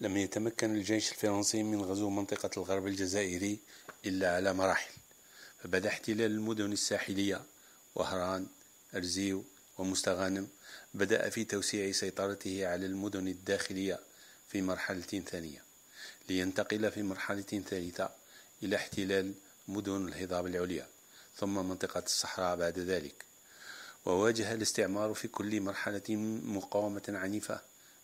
لم يتمكن الجيش الفرنسي من غزو منطقة الغرب الجزائري إلا على مراحل فبدا احتلال المدن الساحلية وهران أرزيو ومستغانم بدأ في توسيع سيطرته على المدن الداخلية في مرحلة ثانية لينتقل في مرحلة ثالثة إلى احتلال مدن الهضاب العليا ثم منطقة الصحراء بعد ذلك وواجه الاستعمار في كل مرحلة مقاومة عنيفة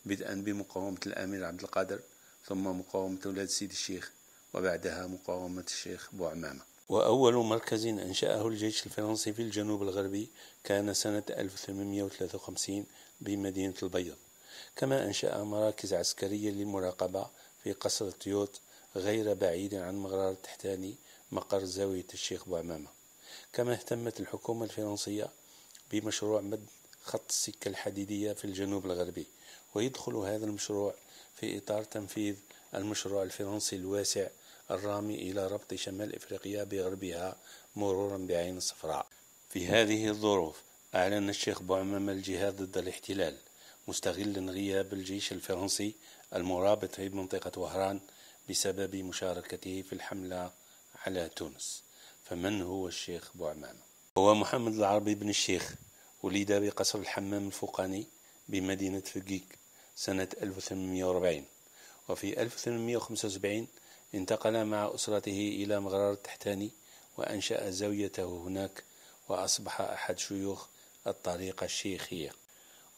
بدءا بمقاومة الأمير عبد القادر ثم مقاومة اولاد سيد الشيخ وبعدها مقاومة الشيخ بو عمامه. وأول مركز أنشأه الجيش الفرنسي في الجنوب الغربي كان سنة 1853 بمدينة البيض كما أنشأ مراكز عسكرية للمراقبة في قصر الطيوط غير بعيد عن مغرار التحتاني مقر زاوية الشيخ بو عمامه. كما اهتمت الحكومة الفرنسية بمشروع مد خط السكة الحديدية في الجنوب الغربي ويدخل هذا المشروع في إطار تنفيذ المشروع الفرنسي الواسع الرامي إلى ربط شمال إفريقيا بغربها مرورا بعين الصفراء في هذه الظروف أعلن الشيخ بوعمام الجهاد ضد الاحتلال مستغلا غياب الجيش الفرنسي المرابط في منطقة وهران بسبب مشاركته في الحملة على تونس فمن هو الشيخ بوعمام؟ هو محمد العربي بن الشيخ ولد بقصر الحمام الفوقاني بمدينة فقيك سنة 1840 وفي 1875 انتقل مع أسرته إلى مغرار التحتاني وأنشأ زاويته هناك وأصبح أحد شيوخ الطريقة الشيخية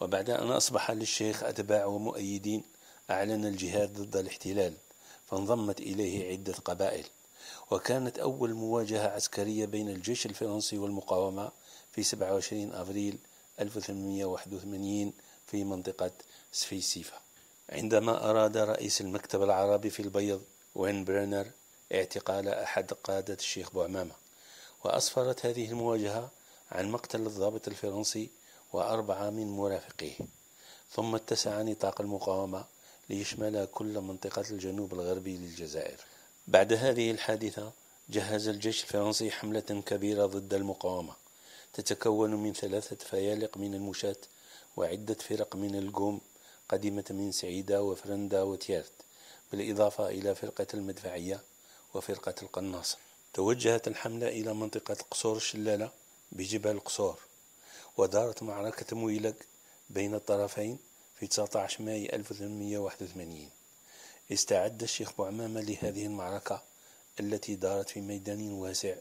وبعد أن أصبح للشيخ أتباع ومؤيدين أعلن الجهاد ضد الاحتلال فانضمت إليه عدة قبائل وكانت أول مواجهة عسكرية بين الجيش الفرنسي والمقاومة في 27 أفريل 1881 في منطقة سفيسيفا عندما أراد رئيس المكتب العربي في البيض وين برنر اعتقال أحد قادة الشيخ بوعمامة وأسفرت هذه المواجهة عن مقتل الضابط الفرنسي وأربعة من مرافقيه ثم اتسع نطاق المقاومة ليشمل كل منطقة الجنوب الغربي للجزائر بعد هذه الحادثة جهز الجيش الفرنسي حملة كبيرة ضد المقاومة تتكون من ثلاثة فيالق من المشاة وعدة فرق من الجوم قديمة من سعيدة وفرندة وتيارت بالإضافة إلى فرقة المدفعية وفرقة القناصة توجهت الحملة إلى منطقة قصور الشلالة بجبل قصور ودارت معركة مويلق بين الطرفين في 19 ماي 1881 استعد الشيخ بوعمامة لهذه المعركة التي دارت في ميدان واسع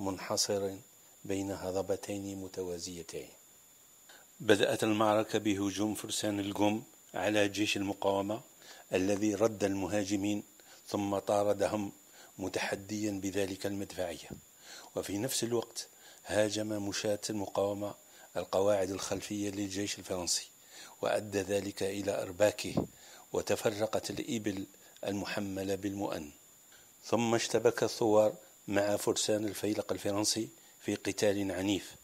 منحصر بين هضبتين متوازيتين بدأت المعركة بهجوم فرسان الجم على جيش المقاومة الذي رد المهاجمين ثم طاردهم متحديا بذلك المدفعية وفي نفس الوقت هاجم مشاة المقاومة القواعد الخلفية للجيش الفرنسي وأدى ذلك إلى إرباكه وتفرقت الإبل المحملة بالمؤن ثم اشتبك الثوار مع فرسان الفيلق الفرنسي في قتال عنيف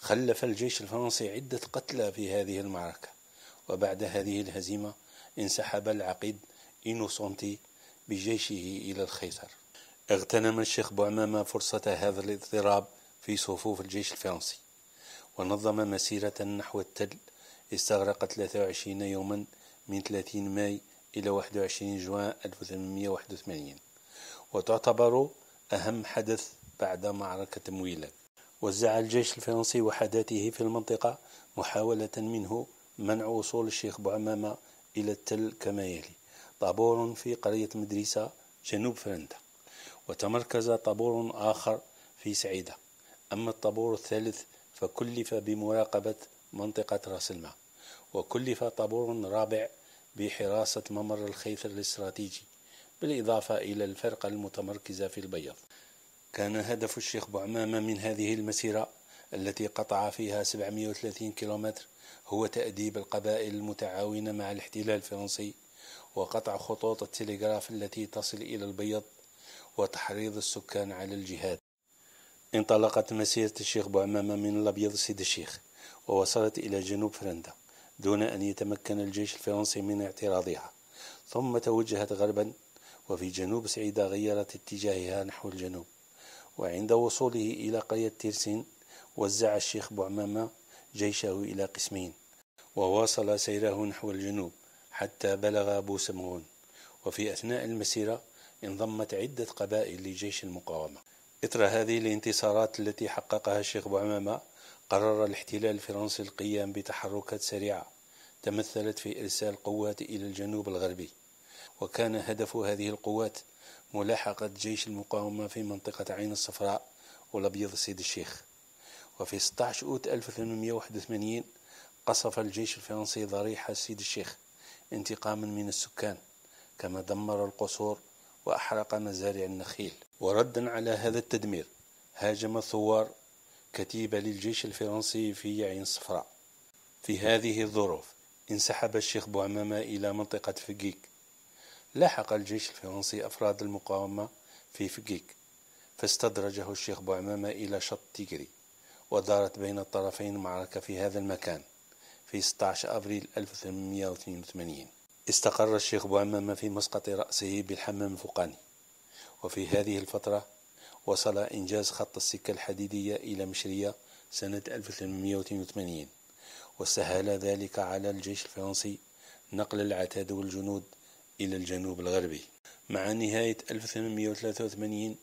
خلف الجيش الفرنسي عدة قتلى في هذه المعركة وبعد هذه الهزيمة انسحب العقيد إنوسونتي بجيشه إلى الخيزر اغتنم الشيخ بوعمامة فرصة هذا الاضطراب في صفوف الجيش الفرنسي ونظم مسيرة نحو التل استغرقت 23 يوما من 30 ماي إلى 21 جوان 1881 وتعتبر أهم حدث بعد معركة ميلاد وزع الجيش الفرنسي وحداته في المنطقة محاولة منه منع وصول الشيخ بوعمامة إلى التل كما يلي طابور في قرية مدريسة جنوب فرندا وتمركز طابور آخر في سعيدة أما الطابور الثالث فكلف بمراقبة منطقة راس الماء وكلف طابور رابع بحراسة ممر الخيثر الاستراتيجي بالإضافة إلى الفرقة المتمركزة في البيض كان هدف الشيخ بوعمامة من هذه المسيرة التي قطع فيها 730 كيلومتر هو تأديب القبائل المتعاونة مع الاحتلال الفرنسي وقطع خطوط التلغراف التي تصل إلى البيض وتحريض السكان على الجهاد انطلقت مسيرة الشيخ بوعمامة من الأبيض سيد الشيخ ووصلت إلى جنوب فرندا دون أن يتمكن الجيش الفرنسي من اعتراضها ثم توجهت غربا وفي جنوب سعيدة غيرت اتجاهها نحو الجنوب وعند وصوله إلى قرية تيرسين وزع الشيخ بوعمامة جيشه إلى قسمين وواصل سيره نحو الجنوب حتى بلغ أبو وفي أثناء المسيرة انضمت عدة قبائل لجيش المقاومة إثر هذه الانتصارات التي حققها الشيخ بوعمامة قرر الاحتلال الفرنسي القيام بتحركات سريعة تمثلت في إرسال قوات إلى الجنوب الغربي وكان هدف هذه القوات ملاحقة جيش المقاومة في منطقة عين الصفراء والأبيض السيد الشيخ وفي 16 أوت 1881 قصف الجيش الفرنسي ضريح السيد الشيخ انتقاما من السكان كما دمر القصور وأحرق مزارع النخيل وردا على هذا التدمير هاجم الثوار كتيبة للجيش الفرنسي في عين الصفراء في هذه الظروف انسحب الشيخ بوعمامة إلى منطقة فقيك لحق الجيش الفرنسي أفراد المقاومة في فكيك فاستدرجه الشيخ بوعمامة إلى شط تيجري ودارت بين الطرفين معركة في هذا المكان في 16 أبريل 1882 استقر الشيخ بوعمامة في مسقط رأسه بالحمام الفوقاني وفي هذه الفترة وصل إنجاز خط السكة الحديدية إلى مشرية سنة 1882 وسهل ذلك على الجيش الفرنسي نقل العتاد والجنود إلى الجنوب الغربي مع نهاية 1883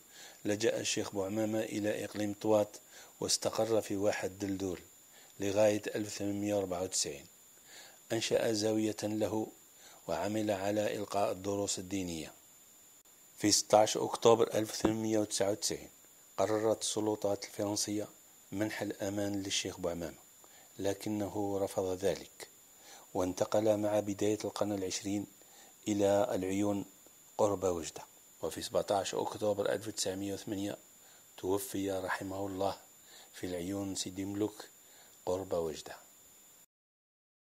لجأ الشيخ بوعمامة إلى إقليم طوات واستقر في واحد دلدول لغاية 1894 أنشأ زاوية له وعمل على إلقاء الدروس الدينية في 16 أكتوبر 1899 قررت السلطات الفرنسية منح الأمان للشيخ بوعمامة لكنه رفض ذلك وانتقل مع بداية القرن العشرين إلى العيون قرب وجدة وفي 17 أكتوبر 1908 توفي رحمه الله في العيون سيدي ملوك قرب وجده